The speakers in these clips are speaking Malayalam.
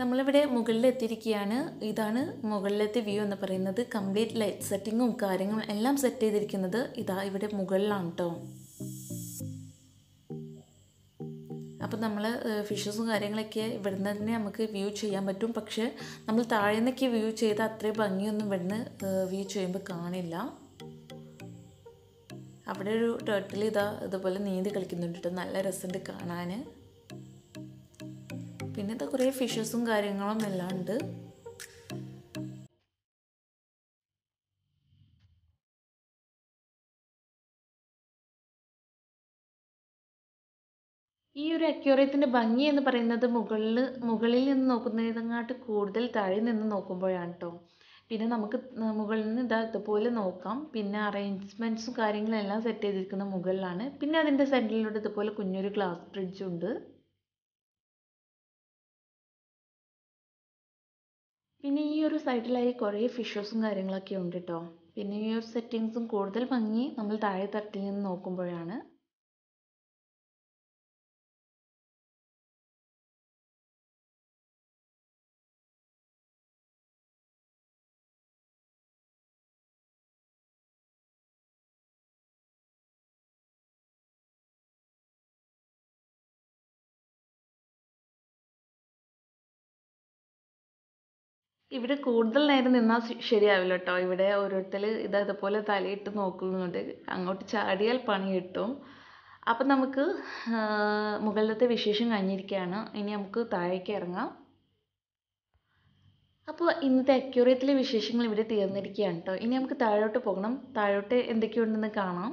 നമ്മളിവിടെ മുകളിലെത്തിയിരിക്കുകയാണ് ഇതാണ് മുകളിലത്തെ വ്യൂ എന്ന് പറയുന്നത് കംപ്ലീറ്റ് ലൈറ്റ് സെറ്റിങ്ങും കാര്യങ്ങളും എല്ലാം സെറ്റ് ചെയ്തിരിക്കുന്നത് ഇതാ ഇവിടെ മുകളിലാണ് കേട്ടോ അപ്പോൾ നമ്മൾ ഫിഷസും കാര്യങ്ങളൊക്കെ ഇവിടുന്ന് തന്നെ നമുക്ക് വ്യൂ ചെയ്യാൻ പറ്റും പക്ഷേ നമ്മൾ താഴെ നിന്നൊക്കെ വ്യൂ ചെയ്ത് അത്രയും ഭംഗിയൊന്നും ഇവിടുന്ന് വ്യൂ ചെയ്യുമ്പോൾ കാണില്ല അവിടെ ഒരു ടോട്ടലി ഇതാ ഇതുപോലെ നീന്തി കളിക്കുന്നുണ്ട് കേട്ടോ നല്ല രസമുണ്ട് കാണാൻ പിന്നത്തെ കുറേ ഫിഷസും കാര്യങ്ങളും എല്ലാം ഉണ്ട് ഈ ഒരു അക്യൂറിയത്തിൻ്റെ ഭംഗി എന്ന് പറയുന്നത് മുകളിൽ മുകളിൽ നിന്ന് നോക്കുന്നതിനെങ്ങാട്ട് കൂടുതൽ താഴെ നിന്ന് നോക്കുമ്പോഴാണ് കേട്ടോ പിന്നെ നമുക്ക് മുകളിൽ നിന്ന് ഇതാ ഇതുപോലെ നോക്കാം പിന്നെ അറേഞ്ച്മെൻറ്റ്സും കാര്യങ്ങളും എല്ലാം സെറ്റ് ചെയ്തിരിക്കുന്ന മുകളിലാണ് പിന്നെ അതിൻ്റെ സെൻറ്ററിലൂടെ ഇതുപോലെ കുഞ്ഞൊരു ഗ്ലാസ് ഉണ്ട് പിന്നെ ഈ ഒരു സൈഡിലായി കുറേ ഫിഷസും കാര്യങ്ങളൊക്കെ ഉണ്ട് കേട്ടോ പിന്നെ ഈ ഒരു സെറ്റിങ്സും കൂടുതൽ ഭംഗി നമ്മൾ താഴെ തട്ടിൽ നിന്ന് നോക്കുമ്പോഴാണ് ഇവിടെ കൂടുതൽ നേരം നിന്നാൽ ശരിയാവില്ല കേട്ടോ ഇവിടെ ഓരോരുത്തർ ഇത് അതുപോലെ തലയിട്ട് നോക്കുന്നുണ്ട് അങ്ങോട്ട് ചാടിയാൽ പണി കിട്ടും അപ്പം നമുക്ക് മുകളിലത്തെ വിശേഷം കഴിഞ്ഞിരിക്കുകയാണ് ഇനി നമുക്ക് താഴേക്ക് ഇറങ്ങാം അപ്പോൾ ഇന്നത്തെ അക്യൂറേറ്റിലെ വിശേഷങ്ങൾ ഇവിടെ തീർന്നിരിക്കുകയാണ് കേട്ടോ ഇനി നമുക്ക് താഴോട്ട് പോകണം താഴോട്ട് എന്തൊക്കെയുണ്ടെന്ന് കാണാം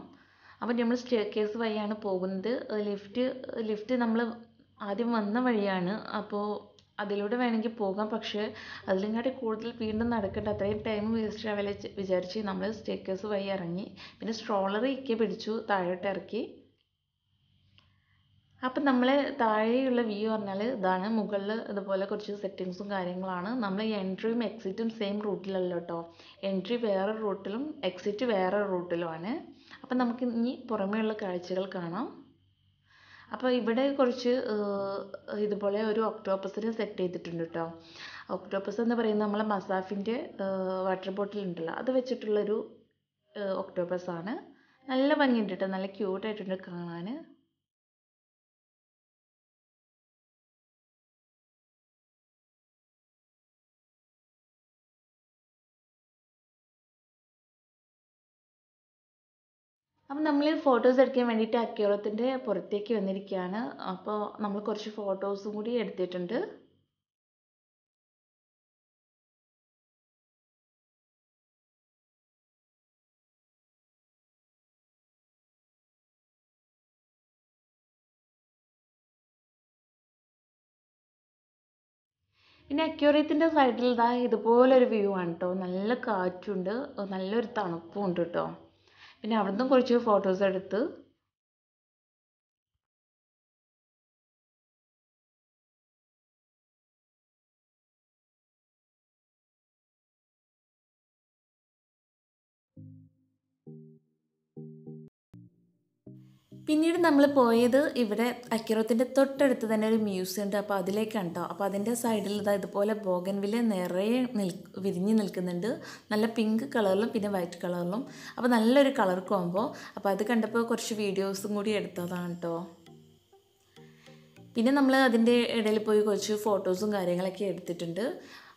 അപ്പോൾ നമ്മൾ സ്റ്റേ കേസ് വഴിയാണ് പോകുന്നത് ലിഫ്റ്റ് ലിഫ്റ്റ് നമ്മൾ ആദ്യം വന്ന വഴിയാണ് അപ്പോൾ അതിലൂടെ വേണമെങ്കിൽ പോകാം പക്ഷേ അതിലങ്ങാട്ടി കൂടുതൽ വീണ്ടും നടക്കേണ്ട അത്രയും ടൈം വേസ്റ്റ് ആവില്ല വിചാരിച്ച് നമ്മൾ സ്റ്റേക്കേഴ്സ് വഴി ഇറങ്ങി പിന്നെ സ്ട്രോളർ ഇക്കെ പിടിച്ചു താഴോട്ട് ഇറക്കി അപ്പം നമ്മൾ താഴെയുള്ള വ്യൂ പറഞ്ഞാൽ ഇതാണ് മുകളിൽ ഇതുപോലെ കുറച്ച് സെറ്റിങ്സും കാര്യങ്ങളാണ് നമ്മൾ എൻട്രിയും എക്സിറ്റും സെയിം റൂട്ടിലല്ലോ കേട്ടോ എൻട്രി വേറെ റൂട്ടിലും എക്സിറ്റ് വേറെ റൂട്ടിലുമാണ് അപ്പം നമുക്ക് ഇനി പുറമേയുള്ള കാഴ്ചകൾ കാണാം അപ്പോൾ ഇവിടെ കുറച്ച് ഇതുപോലെ ഒരു ഒക്ടോപ്പസിനെ സെറ്റ് ചെയ്തിട്ടുണ്ട് കേട്ടോ ഒക്ടോപ്പസ് എന്ന് പറയുന്നത് നമ്മളെ മസാഫിൻ്റെ വാട്ടർ ബോട്ടിൽ ഉണ്ടല്ലോ അത് വെച്ചിട്ടുള്ളൊരു ആണ് നല്ല ഭംഗിയുണ്ട് കേട്ടോ നല്ല ആയിട്ടുണ്ട് കാണാൻ അപ്പം നമ്മൾ ഫോട്ടോസ് എടുക്കാൻ വേണ്ടിയിട്ട് അക്യൂറത്തിൻ്റെ പുറത്തേക്ക് വന്നിരിക്കുകയാണ് അപ്പോൾ നമ്മൾ കുറച്ച് ഫോട്ടോസും കൂടി എടുത്തിട്ടുണ്ട് പിന്നെ അക്യൂറിയത്തിൻ്റെ സൈഡിൽ ഇതാ ഇതുപോലൊരു വ്യൂ ആണ് കേട്ടോ നല്ല കാറ്റുണ്ട് നല്ലൊരു തണുപ്പും ഉണ്ട് കേട്ടോ പിന്നെ അവിടുന്നും കുറച്ച് ഫോട്ടോസ് എടുത്ത് പിന്നീട് നമ്മൾ പോയത് ഇവിടെ അക്കിറോത്തിൻ്റെ തൊട്ടടുത്ത് തന്നെ ഒരു മ്യൂസിയം ഉണ്ട് അപ്പോൾ അതിലേക്ക് കണ്ടോ അപ്പോൾ അതിൻ്റെ സൈഡിൽ ഇതാ ഇതുപോലെ വില നിറയെ നിൽ വിരിഞ്ഞ് നിൽക്കുന്നുണ്ട് നല്ല പിങ്ക് കളറിലും പിന്നെ വൈറ്റ് കളറിലും അപ്പോൾ നല്ലൊരു കളർ കോമ്പോ അപ്പോൾ അത് കണ്ടപ്പോൾ കുറച്ച് വീഡിയോസും കൂടി എടുത്തതാണ് കേട്ടോ പിന്നെ നമ്മൾ അതിൻ്റെ ഇടയിൽ പോയി കുറച്ച് ഫോട്ടോസും കാര്യങ്ങളൊക്കെ എടുത്തിട്ടുണ്ട്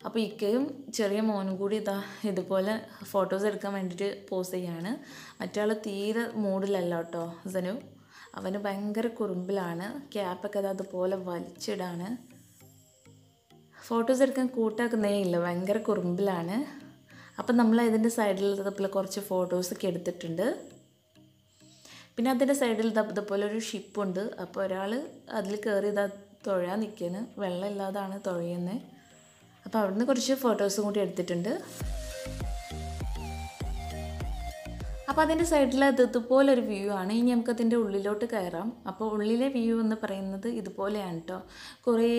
അപ്പോൾ ഇക്കയും ചെറിയ മോനും കൂടി ഇതാ ഇതുപോലെ ഫോട്ടോസ് എടുക്കാൻ വേണ്ടിയിട്ട് പോസ് ചെയ്യാണ് മറ്റേ തീരെ മൂഡിലല്ല കേട്ടോ സനു അവന് ഭയങ്കര കുറുമ്പിലാണ് ക്യാപ്പൊക്കെ അത് അതുപോലെ വലിച്ചിടാണ് ഫോട്ടോസ് എടുക്കാൻ കൂട്ടാക്കുന്നേ ഇല്ല ഭയങ്കര കുറുമ്പിലാണ് അപ്പം നമ്മൾ ഇതിൻ്റെ സൈഡിൽ ഇതുപോലെ കുറച്ച് ഫോട്ടോസൊക്കെ എടുത്തിട്ടുണ്ട് പിന്നെ അതിൻ്റെ സൈഡിൽ ഇതുപോലെ ഒരു ഷിപ്പുണ്ട് അപ്പോൾ ഒരാൾ അതിൽ കയറി ഇതാ തുഴയാൻ നിൽക്കുന്നത് വെള്ളമില്ലാതാണ് തുഴയുന്നത് അപ്പോൾ അവിടുന്ന് കുറച്ച് ഫോട്ടോസും കൂടി എടുത്തിട്ടുണ്ട് അപ്പോൾ അതിൻ്റെ സൈഡിൽ അത് ഇതുപോലൊരു വ്യൂ ആണ് ഇനി നമുക്കതിൻ്റെ ഉള്ളിലോട്ട് കയറാം അപ്പോൾ ഉള്ളിലെ വ്യൂ എന്ന് പറയുന്നത് ഇതുപോലെയാണ് കേട്ടോ കുറേ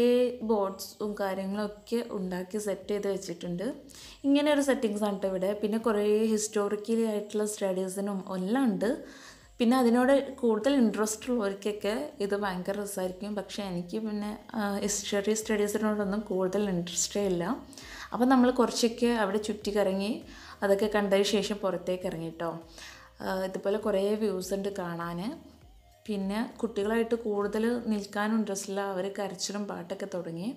ബോർഡ്സും കാര്യങ്ങളൊക്കെ ഉണ്ടാക്കി സെറ്റ് ചെയ്ത് വെച്ചിട്ടുണ്ട് ഇങ്ങനെ ഒരു സെറ്റിങ്സ് ആണ് കേട്ടോ ഇവിടെ പിന്നെ കുറേ ഹിസ്റ്റോറിക്കലി ആയിട്ടുള്ള സ്റ്റഡീസിനും എല്ലാം ഉണ്ട് പിന്നെ അതിനോട് കൂടുതൽ ഇൻട്രസ്റ്റ് ഉള്ളവർക്കൊക്കെ ഇത് ഭയങ്കര രസമായിരിക്കും പക്ഷേ എനിക്ക് പിന്നെ ഹിസ്റ്ററി സ്റ്റഡീസിനോടൊന്നും കൂടുതൽ ഇൻട്രസ്റ്റേ ഇല്ല അപ്പോൾ നമ്മൾ കുറച്ചൊക്കെ അവിടെ ചുറ്റി കറങ്ങി അതൊക്കെ കണ്ടതിന് ശേഷം പുറത്തേക്ക് ഇറങ്ങി കേട്ടോ ഇതുപോലെ കുറേ വ്യൂസ് ഉണ്ട് കാണാൻ പിന്നെ കുട്ടികളായിട്ട് കൂടുതൽ നിൽക്കാനും ഇൻട്രസ്റ്റ് ഇല്ല അവർ കരച്ചിലും പാട്ടൊക്കെ തുടങ്ങി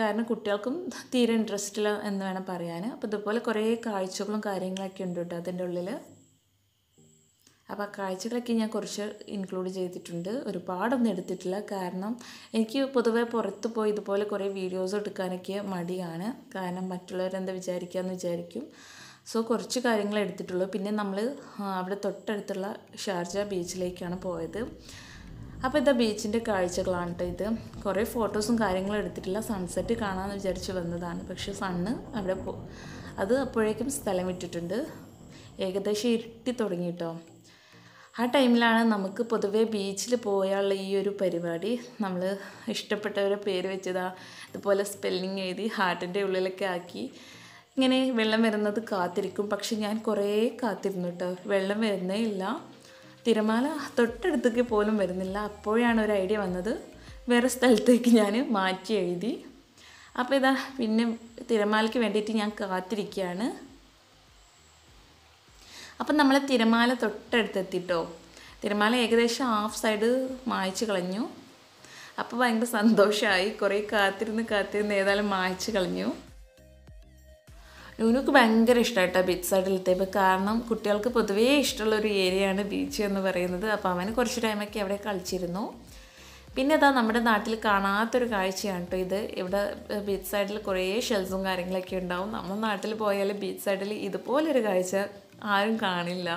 കാരണം കുട്ടികൾക്കും തീരെ ഇൻട്രസ്റ്റ് ഇല്ല എന്ന് വേണം പറയാൻ അപ്പോൾ ഇതുപോലെ കുറേ കാഴ്ചകളും കാര്യങ്ങളൊക്കെ ഉണ്ട് കേട്ടോ അതിൻ്റെ ഉള്ളിൽ അപ്പോൾ കാഴ്ചകളൊക്കെ ഞാൻ കുറച്ച് ഇൻക്ലൂഡ് ചെയ്തിട്ടുണ്ട് ഒരുപാടൊന്നും എടുത്തിട്ടില്ല കാരണം എനിക്ക് പൊതുവേ പുറത്ത് പോയി ഇതുപോലെ കുറേ വീഡിയോസ് എടുക്കാനൊക്കെ മടിയാണ് കാരണം മറ്റുള്ളവരെന്താ വിചാരിക്കുകയെന്ന് വിചാരിക്കും സോ കുറച്ച് കാര്യങ്ങൾ എടുത്തിട്ടുള്ളൂ പിന്നെ നമ്മൾ അവിടെ തൊട്ടടുത്തുള്ള ഷാർജ ബീച്ചിലേക്കാണ് പോയത് അപ്പോൾ ഇതാ ബീച്ചിൻ്റെ കാഴ്ചകളാണ് കേട്ടോ ഇത് കുറേ ഫോട്ടോസും കാര്യങ്ങളും എടുത്തിട്ടില്ല സൺസെറ്റ് കാണാമെന്ന് വിചാരിച്ച് വന്നതാണ് പക്ഷേ സണ്ണ് അവിടെ പോ അത് അപ്പോഴേക്കും സ്ഥലം വിട്ടിട്ടുണ്ട് ഏകദേശം ഇരുട്ടി തുടങ്ങി കേട്ടോ ആ ടൈമിലാണ് നമുക്ക് പൊതുവെ ബീച്ചിൽ പോയാലുള്ള ഈ ഒരു പരിപാടി നമ്മൾ ഇഷ്ടപ്പെട്ടവരെ പേര് വെച്ചതാ ഇതുപോലെ സ്പെല്ലിങ് എഴുതി ഹാർട്ടിൻ്റെ ഉള്ളിലൊക്കെ ആക്കി ഇങ്ങനെ വെള്ളം വരുന്നത് കാത്തിരിക്കും പക്ഷെ ഞാൻ കുറേ കാത്തിരുന്നു കേട്ടോ വെള്ളം വരുന്നേ ഇല്ല തിരമാല തൊട്ടടുത്തേക്ക് പോലും വരുന്നില്ല അപ്പോഴാണ് ഒരു ഐഡിയ വന്നത് വേറെ സ്ഥലത്തേക്ക് ഞാൻ മാറ്റി എഴുതി അപ്പോൾ ഇതാ പിന്നെ തിരമാലയ്ക്ക് വേണ്ടിയിട്ട് ഞാൻ കാത്തിരിക്കുകയാണ് അപ്പം നമ്മൾ തിരമാല തൊട്ടടുത്തെത്തിട്ടോ തിരമാല ഏകദേശം ഹാഫ് സൈഡ് മായച്ച് കളഞ്ഞു അപ്പോൾ ഭയങ്കര സന്തോഷമായി കുറേ കാത്തിരുന്ന് കാത്തിരുന്ന് ഏതായാലും മായച്ച് കളഞ്ഞു ലൂനുക്ക് ഭയങ്കര ഇഷ്ടമായിട്ടോ ബീച്ച് സൈഡിലത്തെ ഇപ്പോൾ കാരണം കുട്ടികൾക്ക് പൊതുവേ ഇഷ്ടമുള്ള ഒരു ഏരിയയാണ് ബീച്ച് എന്ന് പറയുന്നത് അപ്പോൾ അവന് കുറച്ച് ടൈമൊക്കെ അവിടെ കളിച്ചിരുന്നു പിന്നെ അതാ നമ്മുടെ നാട്ടിൽ കാണാത്തൊരു കാഴ്ചയാണ് കേട്ടോ ഇത് ഇവിടെ ബീച്ച് സൈഡിൽ കുറേ ഷെൽസും കാര്യങ്ങളൊക്കെ ഉണ്ടാവും നമ്മുടെ നാട്ടിൽ പോയാൽ ബീച്ച് സൈഡിൽ ഇതുപോലൊരു കാഴ്ച ആരും കാണില്ല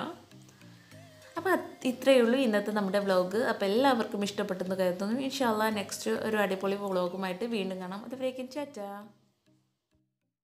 അപ്പോൾ ഇത്രയേ ഉള്ളൂ ഇന്നത്തെ നമ്മുടെ വ്ളോഗ് അപ്പോൾ എല്ലാവർക്കും ഇഷ്ടപ്പെട്ടെന്ന് കരുതുന്നു ഇൻഷാല്ല നെക്സ്റ്റ് ഒരു അടിപൊളി വ്ളോഗുമായിട്ട് വീണ്ടും കാണാം അതുവരേക്കും ചാറ്റാ